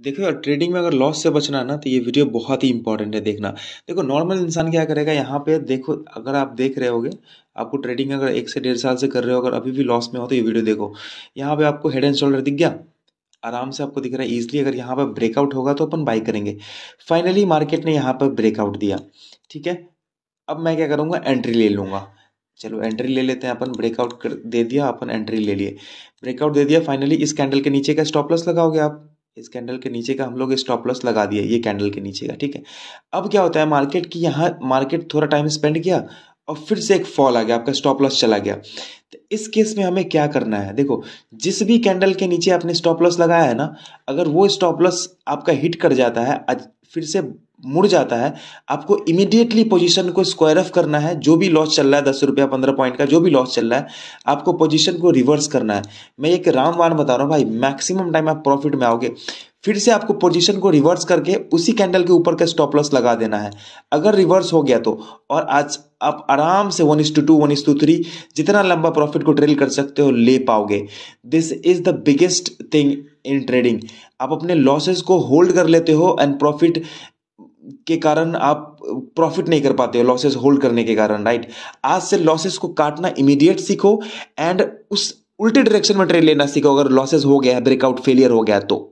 देखो यार ट्रेडिंग में अगर लॉस से बचना है ना तो ये वीडियो बहुत ही इंपॉर्टेंट है देखना देखो नॉर्मल इंसान क्या करेगा यहाँ पे देखो अगर आप देख रहे होगे आपको ट्रेडिंग अगर एक से डेढ़ साल से कर रहे हो अगर अभी भी लॉस में हो तो ये वीडियो देखो यहाँ पे आपको हेड एंड शोल्डर दिख गया आराम से आपको दिख रहा है ईजिली अगर यहाँ पर ब्रेकआउट होगा तो अपन बाई करेंगे फाइनली मार्केट ने यहाँ पर ब्रेकआउट दिया ठीक है अब मैं क्या करूँगा एंट्री ले लूँगा चलो एंट्री ले लेते हैं अपन ब्रेकआउट कर दे दिया अपन एंट्री ले लिए ब्रेकआउट दे दिया फाइनली इस कैंडल के नीचे का स्टॉप लॉस लगाओगे आप इस कैंडल के नीचे का हम लोग स्टॉप लॉस लगा दिया ये कैंडल के नीचे का ठीक है अब क्या होता है मार्केट की यहाँ मार्केट थोड़ा टाइम स्पेंड किया और फिर से एक फॉल आ गया आपका स्टॉप लॉस चला गया तो इस केस में हमें क्या करना है देखो जिस भी कैंडल के नीचे आपने स्टॉप लॉस लगाया है ना अगर वो स्टॉप लॉस आपका हिट कर जाता है फिर से मुड़ जाता है आपको इमीडिएटली पोजीशन को स्क्वायर ऑफ करना है जो भी लॉस चल रहा है दस रुपया पंद्रह पॉइंट का जो भी लॉस चल रहा है आपको पोजीशन को रिवर्स करना है मैं एक राम वान बता रहा हूँ भाई मैक्सिमम टाइम आप प्रॉफिट में आओगे फिर से आपको पोजीशन को रिवर्स करके उसी कैंडल के ऊपर का स्टॉप लॉस लगा देना है अगर रिवर्स हो गया तो और आज आप आराम से one is to two one is to three जितना लंबा प्रॉफिट को ट्रेल कर सकते हो ले पाओगे this is the biggest thing in trading आप अपने लॉसेस को होल्ड कर लेते हो एंड प्रॉफिट के कारण आप प्रॉफिट नहीं कर पाते हो लॉसेस होल्ड करने के कारण राइट आज से लॉसेस को काटना इमीडिएट सीखो एंड उस उल्टे डायरेक्शन में ट्रेड लेना सीखो अगर लॉसेस हो गया है ब्रेकआउट फेलियर हो गया तो